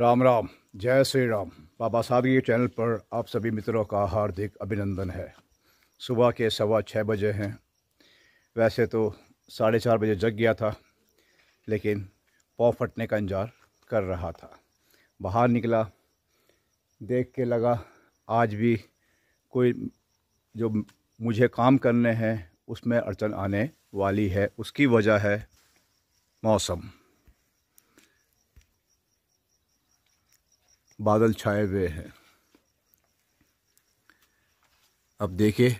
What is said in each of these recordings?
राम राम जय श्री राम बाबा सादगी चैनल पर आप सभी मित्रों का हार्दिक अभिनंदन है सुबह के सवा छः बजे हैं वैसे तो साढ़े चार बजे जग गया था लेकिन पौ फटने का इंतजार कर रहा था बाहर निकला देख के लगा आज भी कोई जो मुझे काम करने हैं उसमें अड़चन आने वाली है उसकी वजह है मौसम बादल छाए हुए हैं अब देखिए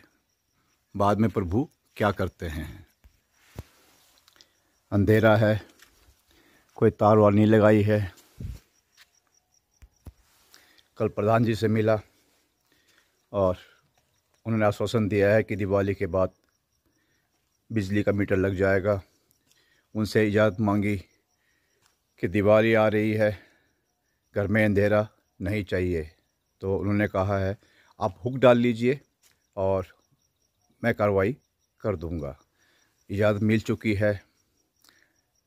बाद में प्रभु क्या करते हैं अंधेरा है कोई तार वार नहीं लगाई है कल प्रधान जी से मिला और उन्होंने आश्वासन दिया है कि दिवाली के बाद बिजली का मीटर लग जाएगा उनसे इजाज़त मांगी कि दिवाली आ रही है घर में अंधेरा नहीं चाहिए तो उन्होंने कहा है आप हुक डाल लीजिए और मैं कार्रवाई कर दूंगा इजाज़त मिल चुकी है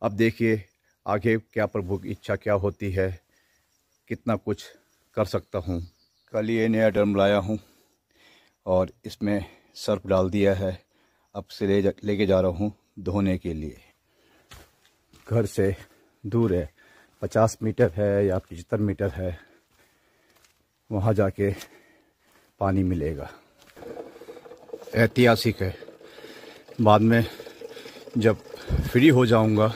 अब देखिए आगे क्या प्रभु की इच्छा क्या होती है कितना कुछ कर सकता हूँ कल ये नया ड्रम लाया हूँ और इसमें सर्फ डाल दिया है अब से ले जा लेके जा रहा हूँ धोने के लिए घर से दूर है पचास मीटर है या पचहत्तर मीटर है वहाँ जाके पानी मिलेगा ऐतिहासिक है बाद में जब फ्री हो जाऊँगा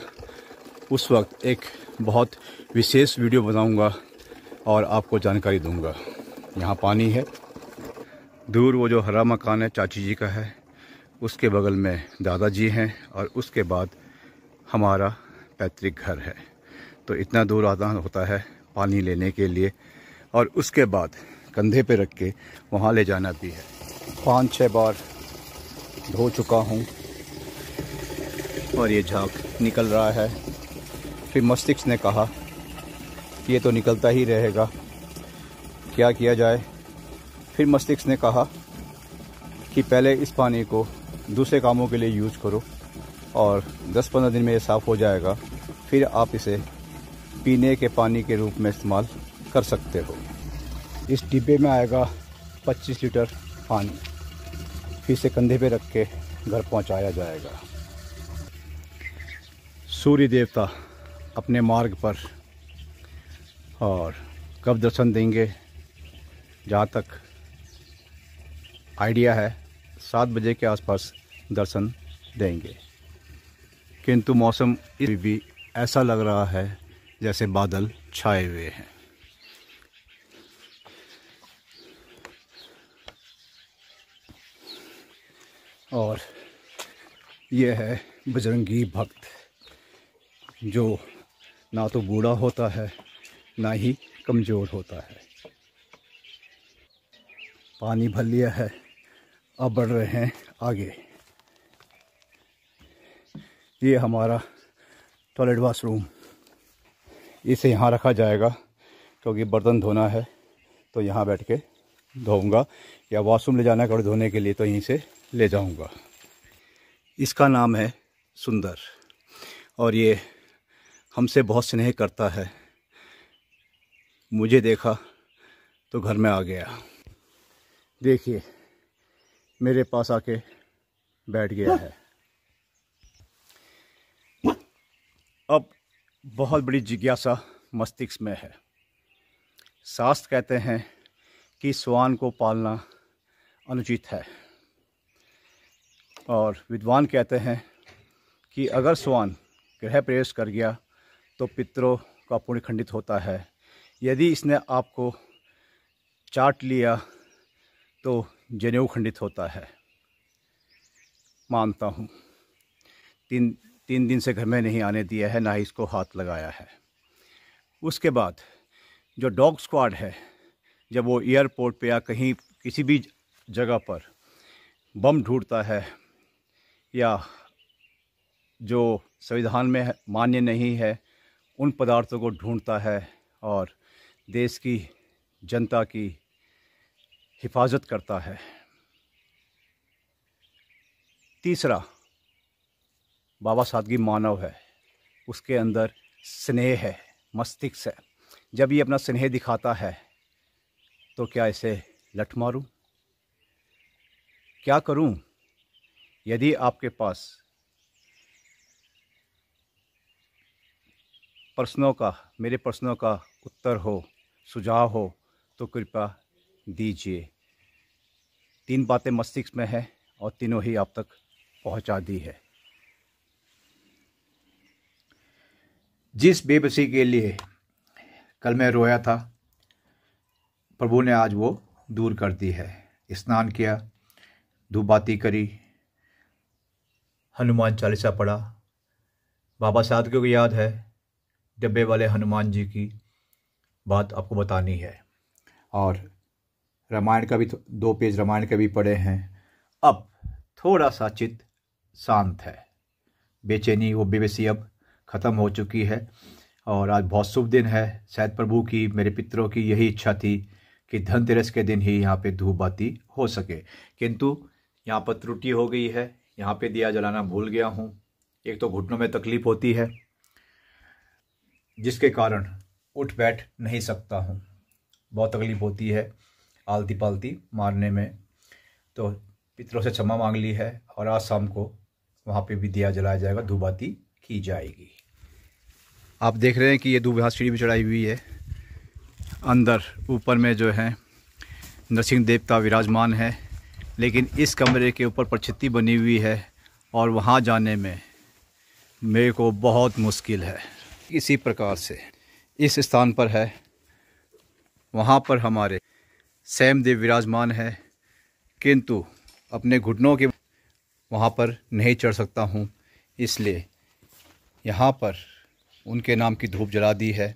उस वक्त एक बहुत विशेष वीडियो बनाऊँगा और आपको जानकारी दूंगा यहाँ पानी है दूर वो जो हरा मकान है चाची जी का है उसके बगल में दादाजी हैं और उसके बाद हमारा पैतृक घर है तो इतना दूर आता होता है पानी लेने के लिए और उसके बाद कंधे पे रख के वहाँ ले जाना भी है पाँच छः बार धो चुका हूँ और ये झाग निकल रहा है फिर मस्तिष्क ने कहा ये तो निकलता ही रहेगा क्या किया जाए फिर मस्तिष्क ने कहा कि पहले इस पानी को दूसरे कामों के लिए यूज करो और 10-15 दिन में ये साफ़ हो जाएगा फिर आप इसे पीने के पानी के रूप में इस्तेमाल कर सकते हो इस डिब्बे में आएगा 25 लीटर पानी फिर से कंधे पे रख के घर पहुंचाया जाएगा सूर्य देवता अपने मार्ग पर और कब दर्शन देंगे जहाँ तक आइडिया है सात बजे के आसपास दर्शन देंगे किंतु मौसम भी ऐसा लग रहा है जैसे बादल छाए हुए हैं और यह है बजरंगी भक्त जो ना तो बूढ़ा होता है ना ही कमज़ोर होता है पानी भर लिया है अब बढ़ रहे हैं आगे ये हमारा टॉयलेट वाशरूम इसे यहाँ रखा जाएगा क्योंकि बर्तन धोना है तो यहाँ बैठ के धोऊँगा या वॉशरूम ले जाना कपड़े धोने के लिए तो यहीं से ले जाऊँगा इसका नाम है सुंदर और ये हमसे बहुत स्नेह करता है मुझे देखा तो घर में आ गया देखिए मेरे पास आके बैठ गया है अब बहुत बड़ी जिज्ञासा मस्तिष्क में है शास्त्र कहते हैं कि स्वान को पालना अनुचित है और विद्वान कहते हैं कि अगर स्वान गृह प्रवेश कर गया तो पितरों का पुण्य खंडित होता है यदि इसने आपको चाट लिया तो जनेऊ खंडित होता है मानता हूँ तीन तीन दिन से घर में नहीं आने दिया है ना ही इसको हाथ लगाया है उसके बाद जो डॉग स्क्वाड है जब वो एयरपोर्ट पे या कहीं किसी भी जगह पर बम ढूंढता है या जो संविधान में मान्य नहीं है उन पदार्थों को ढूंढता है और देश की जनता की हिफाजत करता है तीसरा बाबा सादगी मानव है उसके अंदर स्नेह है मस्तिष्क है जब ये अपना स्नेह दिखाता है तो क्या इसे लठ मारूँ क्या करूँ यदि आपके पास प्रश्नों का मेरे प्रश्नों का उत्तर हो सुझाव हो तो कृपया दीजिए तीन बातें मस्तिष्क में है और तीनों ही आप तक पहुंचा दी है जिस बेबसी के लिए कल मैं रोया था प्रभु ने आज वो दूर कर दी है स्नान किया धूपबाती करी हनुमान चालीसा पढ़ा बाबा साहद को याद है डब्बे वाले हनुमान जी की बात आपको बतानी है और रामायण का भी तो, दो पेज रामायण के भी पढ़े हैं अब थोड़ा सा चित्त शांत है बेचैनी वो बेबसी अब ख़त्म हो चुकी है और आज बहुत शुभ दिन है शायद प्रभु की मेरे पितरों की यही इच्छा थी कि धनतेरस के दिन ही यहाँ पे धूप बाती हो सके किंतु यहाँ पर त्रुटि हो गई है यहाँ पे दिया जलाना भूल गया हूँ एक तो घुटनों में तकलीफ होती है जिसके कारण उठ बैठ नहीं सकता हूँ बहुत तकलीफ होती है आलती पालती मारने में तो पितरों से क्षमा मांग ली है और आज शाम को वहाँ पे भी दिया जलाया जाएगा धूबाती की जाएगी आप देख रहे हैं कि ये दूबहा सीढ़ी भी चढ़ाई हुई है अंदर ऊपर में जो है नरसिंह देवता विराजमान है लेकिन इस कमरे के ऊपर परछत्ती बनी हुई है और वहाँ जाने में मेरे को बहुत मुश्किल है इसी प्रकार से इस स्थान पर है वहाँ पर हमारे सैम देव विराजमान है किंतु अपने घुटनों के वहाँ पर नहीं चढ़ सकता हूँ इसलिए यहाँ पर उनके नाम की धूप जला दी है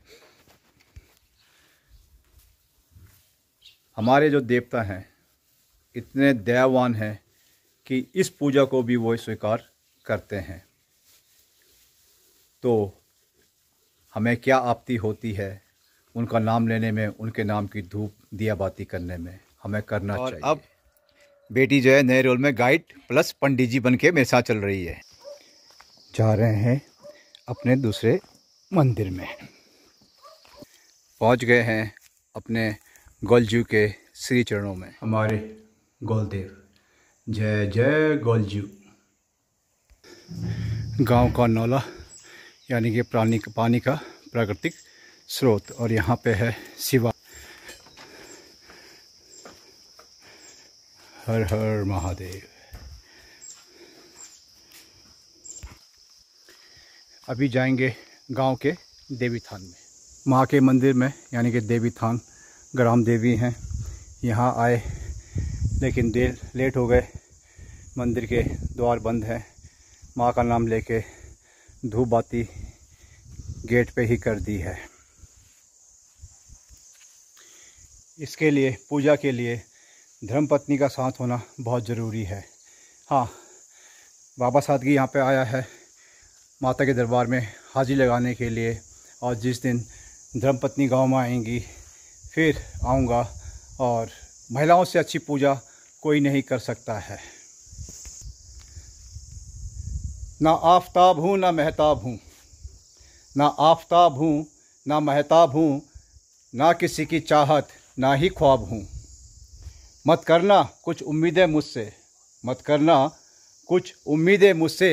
हमारे जो देवता हैं इतने दयावान हैं कि इस पूजा को भी वो स्वीकार करते हैं तो हमें क्या आपत्ति होती है उनका नाम लेने में उनके नाम की धूप दिया बाती करने में हमें करना और चाहिए अब बेटी जो है नए रोल में गाइड प्लस पंडित जी बन के मेरे साथ चल रही है जा रहे हैं अपने दूसरे मंदिर में पहुंच गए हैं अपने गोलजू के श्री चरणों में हमारे गोलदेव जय जय गोलजू गांव का नौला यानी कि प्राणी पानी का प्राकृतिक स्रोत और यहाँ पे है शिवा हर हर महादेव अभी जाएंगे गांव के देवी थान में माँ के मंदिर में यानी कि देवी थान ग्राम देवी हैं यहाँ आए लेकिन देर लेट हो गए मंदिर के द्वार बंद हैं माँ का नाम लेके धूप बाती गेट पे ही कर दी है इसके लिए पूजा के लिए धर्मपत्नी का साथ होना बहुत ज़रूरी है हाँ बाबा साधगी यहाँ पे आया है माता के दरबार में हाजी लगाने के लिए और जिस दिन धर्मपत्नी गांव में आएंगी फिर आऊँगा और महिलाओं से अच्छी पूजा कोई नहीं कर सकता है ना आफताब हूँ ना महताब हूँ ना आफताब हूँ ना महताब हूँ ना किसी की चाहत ना ही ख्वाब हूँ मत करना कुछ उम्मीदें मुझसे मत करना कुछ उम्मीदें मुझसे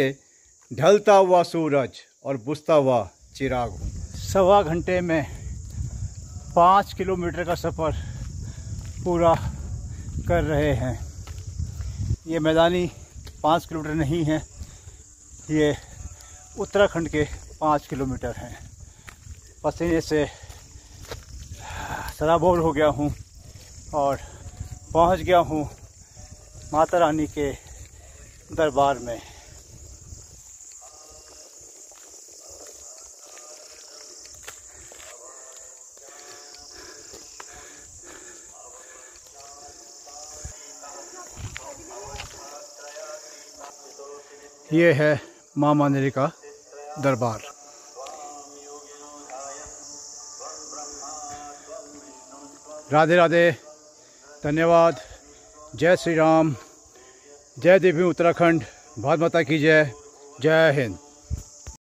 ढलता हुआ सूरज और बुझता हुआ चिराग हूँ सवा घंटे में पाँच किलोमीटर का सफ़र पूरा कर रहे हैं ये मैदानी पाँच किलोमीटर नहीं है ये उत्तराखंड के पाँच किलोमीटर हैं पसीने से सराबोर हो गया हूँ और पहुँच गया हूँ माता रानी के दरबार में ये है माँ मंदिर का दरबार राधे राधे धन्यवाद जय श्री राम जय देवी उत्तराखंड भारत माता की जय जय हिंद